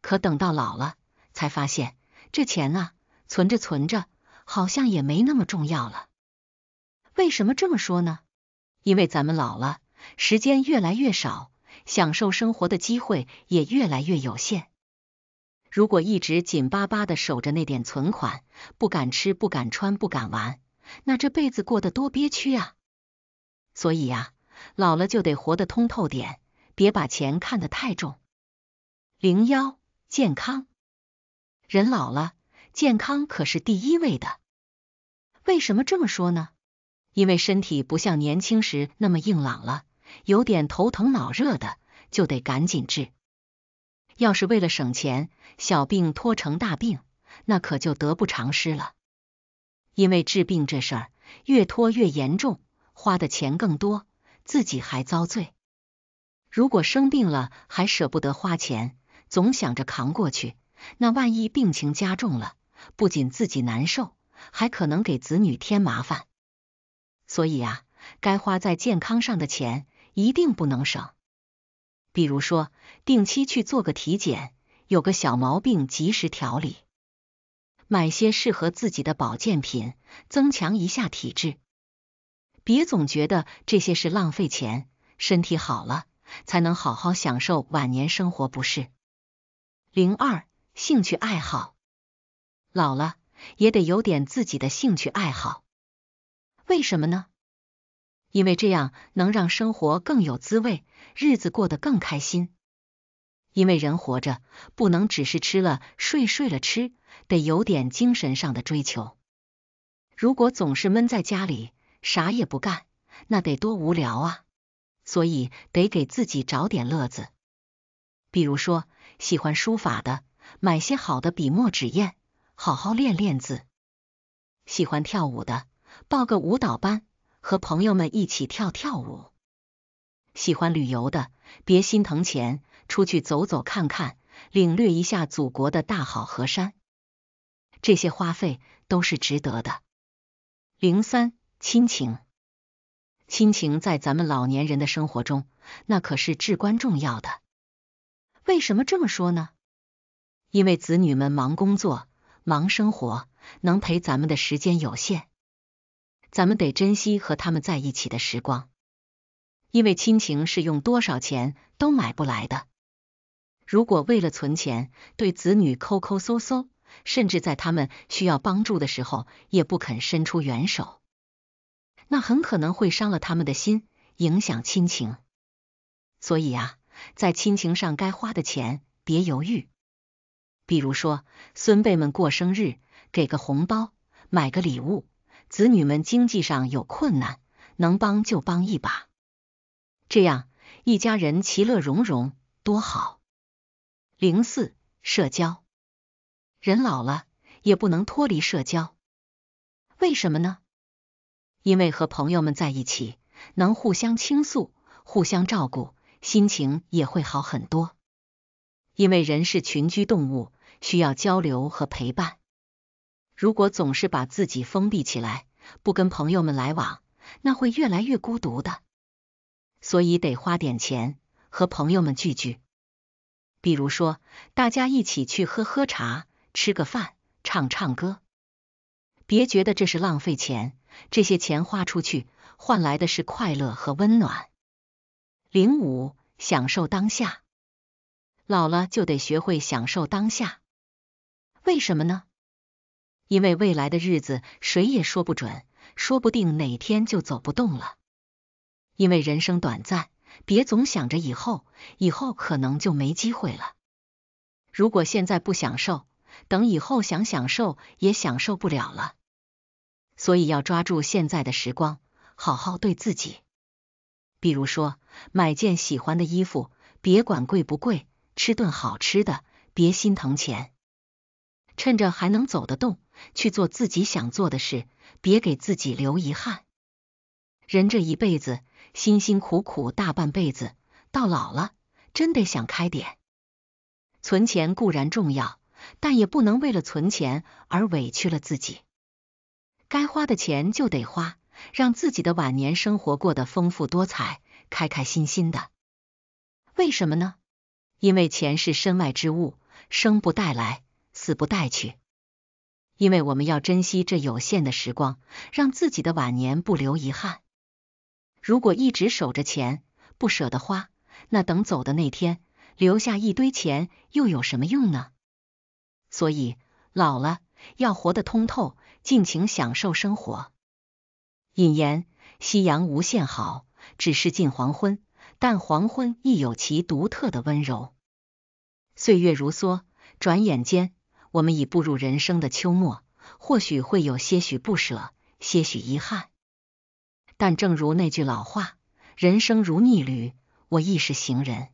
可等到老了，才发现这钱啊，存着存着，好像也没那么重要了。为什么这么说呢？因为咱们老了，时间越来越少，享受生活的机会也越来越有限。如果一直紧巴巴的守着那点存款，不敢吃、不敢穿、不敢玩，那这辈子过得多憋屈啊！所以呀，老了就得活得通透点，别把钱看得太重。零幺，健康，人老了，健康可是第一位的。为什么这么说呢？因为身体不像年轻时那么硬朗了，有点头疼脑热的，就得赶紧治。要是为了省钱，小病拖成大病，那可就得不偿失了。因为治病这事儿越拖越严重，花的钱更多，自己还遭罪。如果生病了还舍不得花钱，总想着扛过去，那万一病情加重了，不仅自己难受，还可能给子女添麻烦。所以啊，该花在健康上的钱一定不能省。比如说，定期去做个体检，有个小毛病及时调理；买些适合自己的保健品，增强一下体质。别总觉得这些是浪费钱，身体好了才能好好享受晚年生活，不是？零二，兴趣爱好，老了也得有点自己的兴趣爱好，为什么呢？因为这样能让生活更有滋味，日子过得更开心。因为人活着不能只是吃了睡，睡了吃，得有点精神上的追求。如果总是闷在家里，啥也不干，那得多无聊啊！所以得给自己找点乐子。比如说，喜欢书法的，买些好的笔墨纸砚，好好练练字；喜欢跳舞的，报个舞蹈班。和朋友们一起跳跳舞，喜欢旅游的别心疼钱，出去走走看看，领略一下祖国的大好河山，这些花费都是值得的。零三亲情，亲情在咱们老年人的生活中，那可是至关重要的。为什么这么说呢？因为子女们忙工作、忙生活，能陪咱们的时间有限。咱们得珍惜和他们在一起的时光，因为亲情是用多少钱都买不来的。如果为了存钱对子女抠抠搜搜，甚至在他们需要帮助的时候也不肯伸出援手，那很可能会伤了他们的心，影响亲情。所以啊，在亲情上该花的钱别犹豫。比如说，孙辈们过生日，给个红包，买个礼物。子女们经济上有困难，能帮就帮一把，这样一家人其乐融融，多好。零四社交，人老了也不能脱离社交，为什么呢？因为和朋友们在一起，能互相倾诉，互相照顾，心情也会好很多。因为人是群居动物，需要交流和陪伴。如果总是把自己封闭起来，不跟朋友们来往，那会越来越孤独的。所以得花点钱和朋友们聚聚，比如说大家一起去喝喝茶、吃个饭、唱唱歌。别觉得这是浪费钱，这些钱花出去，换来的是快乐和温暖。零五，享受当下。老了就得学会享受当下，为什么呢？因为未来的日子谁也说不准，说不定哪天就走不动了。因为人生短暂，别总想着以后，以后可能就没机会了。如果现在不享受，等以后想享受也享受不了了。所以要抓住现在的时光，好好对自己。比如说，买件喜欢的衣服，别管贵不贵；吃顿好吃的，别心疼钱。趁着还能走得动。去做自己想做的事，别给自己留遗憾。人这一辈子辛辛苦苦大半辈子，到老了真得想开点。存钱固然重要，但也不能为了存钱而委屈了自己。该花的钱就得花，让自己的晚年生活过得丰富多彩、开开心心的。为什么呢？因为钱是身外之物，生不带来，死不带去。因为我们要珍惜这有限的时光，让自己的晚年不留遗憾。如果一直守着钱不舍得花，那等走的那天，留下一堆钱又有什么用呢？所以老了要活得通透，尽情享受生活。引言：夕阳无限好，只是近黄昏。但黄昏亦有其独特的温柔。岁月如梭，转眼间。我们已步入人生的秋末，或许会有些许不舍，些许遗憾。但正如那句老话，人生如逆旅，我亦是行人。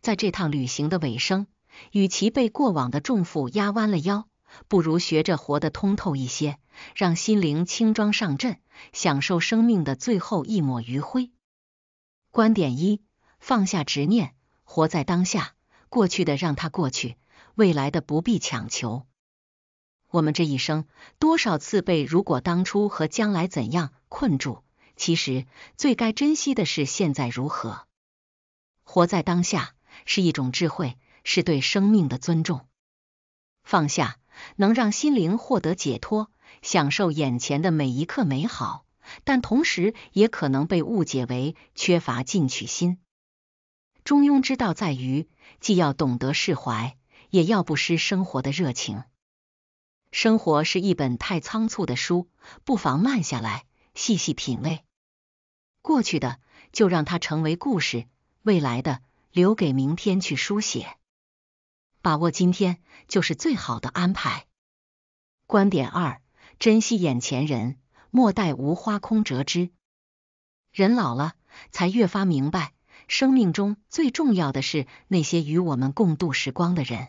在这趟旅行的尾声，与其被过往的重负压弯了腰，不如学着活得通透一些，让心灵轻装上阵，享受生命的最后一抹余晖。观点一：放下执念，活在当下，过去的让它过去。未来的不必强求，我们这一生多少次被“如果当初”和“将来怎样”困住。其实最该珍惜的是现在如何活在当下，是一种智慧，是对生命的尊重。放下能让心灵获得解脱，享受眼前的每一刻美好，但同时也可能被误解为缺乏进取心。中庸之道在于，既要懂得释怀。也要不失生活的热情。生活是一本太仓促的书，不妨慢下来，细细品味。过去的就让它成为故事，未来的留给明天去书写。把握今天就是最好的安排。观点二：珍惜眼前人，莫待无花空折枝。人老了，才越发明白，生命中最重要的是那些与我们共度时光的人。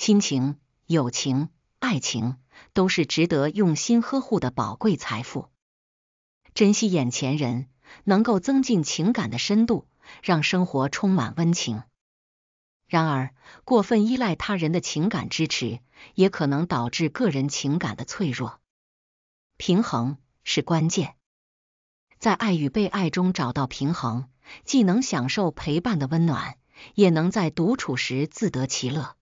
亲情、友情、爱情都是值得用心呵护的宝贵财富。珍惜眼前人，能够增进情感的深度，让生活充满温情。然而，过分依赖他人的情感支持，也可能导致个人情感的脆弱。平衡是关键，在爱与被爱中找到平衡，既能享受陪伴的温暖，也能在独处时自得其乐。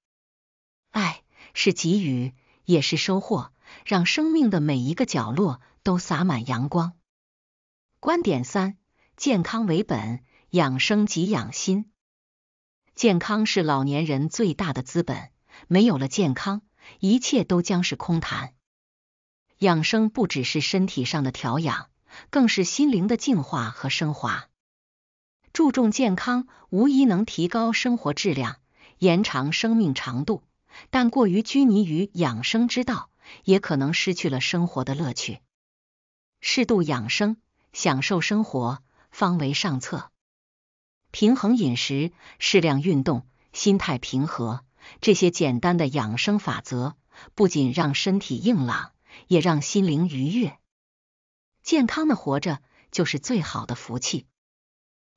爱是给予，也是收获，让生命的每一个角落都洒满阳光。观点三：健康为本，养生即养心。健康是老年人最大的资本，没有了健康，一切都将是空谈。养生不只是身体上的调养，更是心灵的净化和升华。注重健康，无疑能提高生活质量，延长生命长度。但过于拘泥于养生之道，也可能失去了生活的乐趣。适度养生，享受生活，方为上策。平衡饮食，适量运动，心态平和，这些简单的养生法则，不仅让身体硬朗，也让心灵愉悦。健康的活着，就是最好的福气。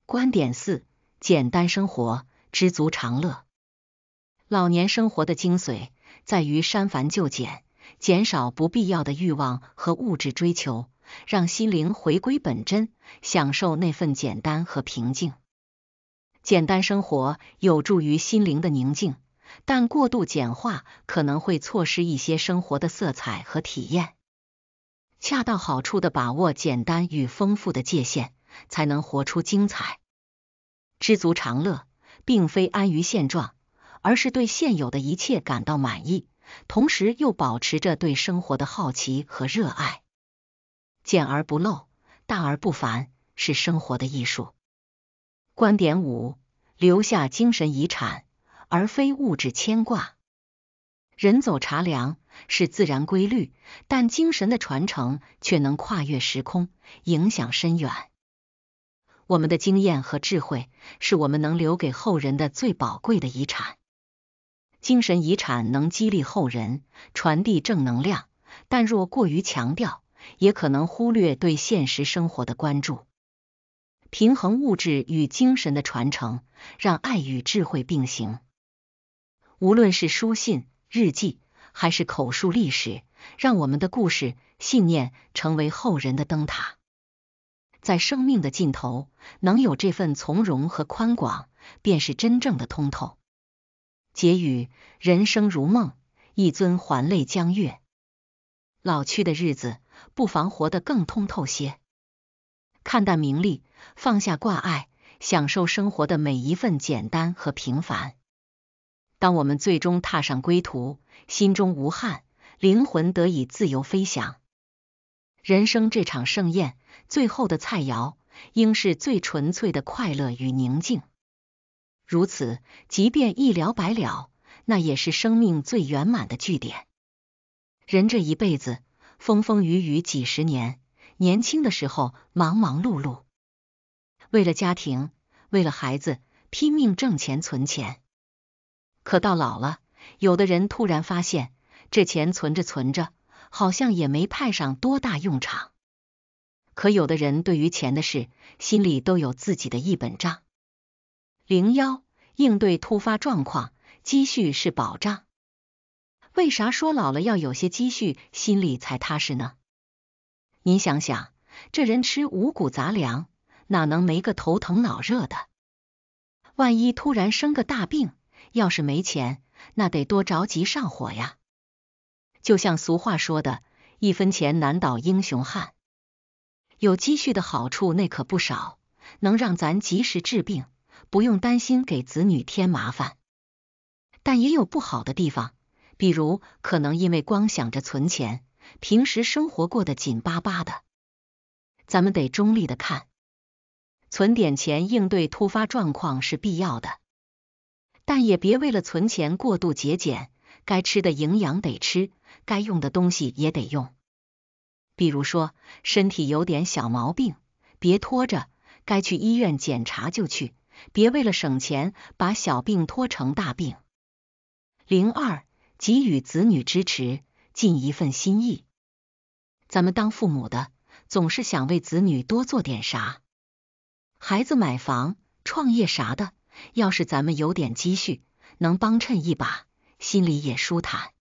观点四：简单生活，知足常乐。老年生活的精髓在于删繁就简，减少不必要的欲望和物质追求，让心灵回归本真，享受那份简单和平静。简单生活有助于心灵的宁静，但过度简化可能会错失一些生活的色彩和体验。恰到好处的把握简单与丰富的界限，才能活出精彩。知足常乐，并非安于现状。而是对现有的一切感到满意，同时又保持着对生活的好奇和热爱。简而不漏，大而不凡，是生活的艺术。观点五：留下精神遗产，而非物质牵挂。人走茶凉是自然规律，但精神的传承却能跨越时空，影响深远。我们的经验和智慧，是我们能留给后人的最宝贵的遗产。精神遗产能激励后人，传递正能量，但若过于强调，也可能忽略对现实生活的关注。平衡物质与精神的传承，让爱与智慧并行。无论是书信、日记，还是口述历史，让我们的故事、信念成为后人的灯塔。在生命的尽头，能有这份从容和宽广，便是真正的通透。结语：人生如梦，一尊还酹江月。老去的日子，不妨活得更通透些，看淡名利，放下挂碍，享受生活的每一份简单和平凡。当我们最终踏上归途，心中无憾，灵魂得以自由飞翔。人生这场盛宴，最后的菜肴，应是最纯粹的快乐与宁静。如此，即便一了百了，那也是生命最圆满的句点。人这一辈子，风风雨雨几十年，年轻的时候忙忙碌碌，为了家庭，为了孩子，拼命挣钱存钱。可到老了，有的人突然发现，这钱存着存着，好像也没派上多大用场。可有的人对于钱的事，心里都有自己的一本账。零幺，应对突发状况，积蓄是保障。为啥说老了要有些积蓄，心里才踏实呢？您想想，这人吃五谷杂粮，哪能没个头疼脑热的？万一突然生个大病，要是没钱，那得多着急上火呀！就像俗话说的，“一分钱难倒英雄汉”。有积蓄的好处那可不少，能让咱及时治病。不用担心给子女添麻烦，但也有不好的地方，比如可能因为光想着存钱，平时生活过得紧巴巴的。咱们得中立的看，存点钱应对突发状况是必要的，但也别为了存钱过度节俭，该吃的营养得吃，该用的东西也得用。比如说身体有点小毛病，别拖着，该去医院检查就去。别为了省钱把小病拖成大病。零二，给予子女支持，尽一份心意。咱们当父母的总是想为子女多做点啥。孩子买房、创业啥的，要是咱们有点积蓄，能帮衬一把，心里也舒坦。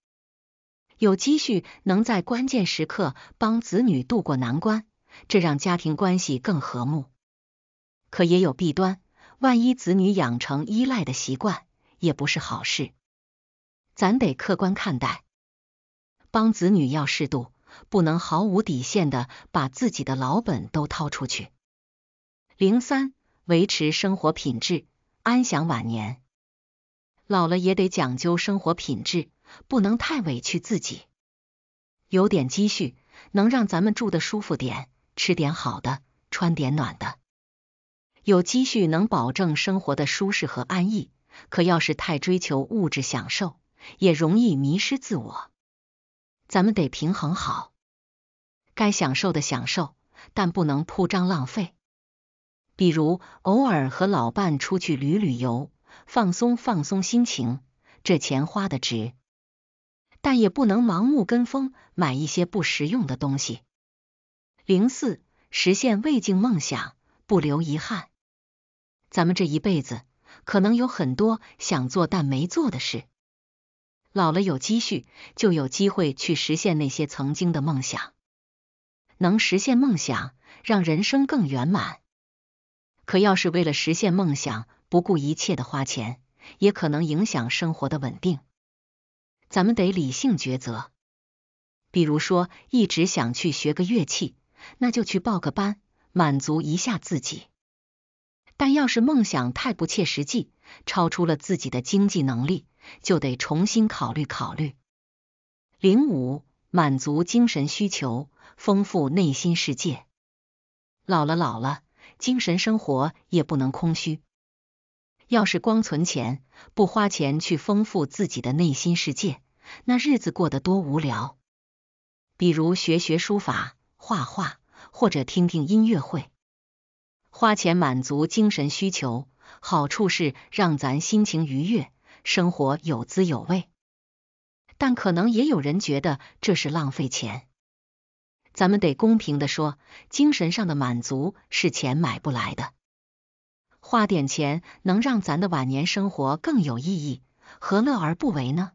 有积蓄能在关键时刻帮子女渡过难关，这让家庭关系更和睦。可也有弊端。万一子女养成依赖的习惯，也不是好事。咱得客观看待，帮子女要适度，不能毫无底线的把自己的老本都掏出去。零三，维持生活品质，安享晚年。老了也得讲究生活品质，不能太委屈自己。有点积蓄，能让咱们住的舒服点，吃点好的，穿点暖的。有积蓄能保证生活的舒适和安逸，可要是太追求物质享受，也容易迷失自我。咱们得平衡好，该享受的享受，但不能铺张浪费。比如偶尔和老伴出去旅旅游，放松放松心情，这钱花的值。但也不能盲目跟风买一些不实用的东西。零四，实现未竟梦想，不留遗憾。咱们这一辈子可能有很多想做但没做的事，老了有积蓄就有机会去实现那些曾经的梦想，能实现梦想让人生更圆满。可要是为了实现梦想不顾一切的花钱，也可能影响生活的稳定。咱们得理性抉择。比如说一直想去学个乐器，那就去报个班，满足一下自己。但要是梦想太不切实际，超出了自己的经济能力，就得重新考虑考虑。零五，满足精神需求，丰富内心世界。老了老了，精神生活也不能空虚。要是光存钱不花钱去丰富自己的内心世界，那日子过得多无聊。比如学学书法、画画，或者听听音乐会。花钱满足精神需求，好处是让咱心情愉悦，生活有滋有味。但可能也有人觉得这是浪费钱。咱们得公平的说，精神上的满足是钱买不来的。花点钱能让咱的晚年生活更有意义，何乐而不为呢？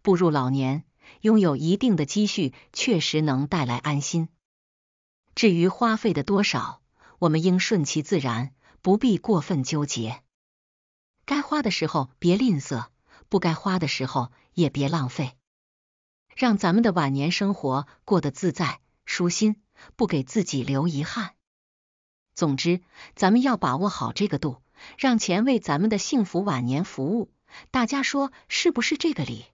步入老年，拥有一定的积蓄确实能带来安心。至于花费的多少。我们应顺其自然，不必过分纠结。该花的时候别吝啬，不该花的时候也别浪费，让咱们的晚年生活过得自在、舒心，不给自己留遗憾。总之，咱们要把握好这个度，让钱为咱们的幸福晚年服务。大家说是不是这个理？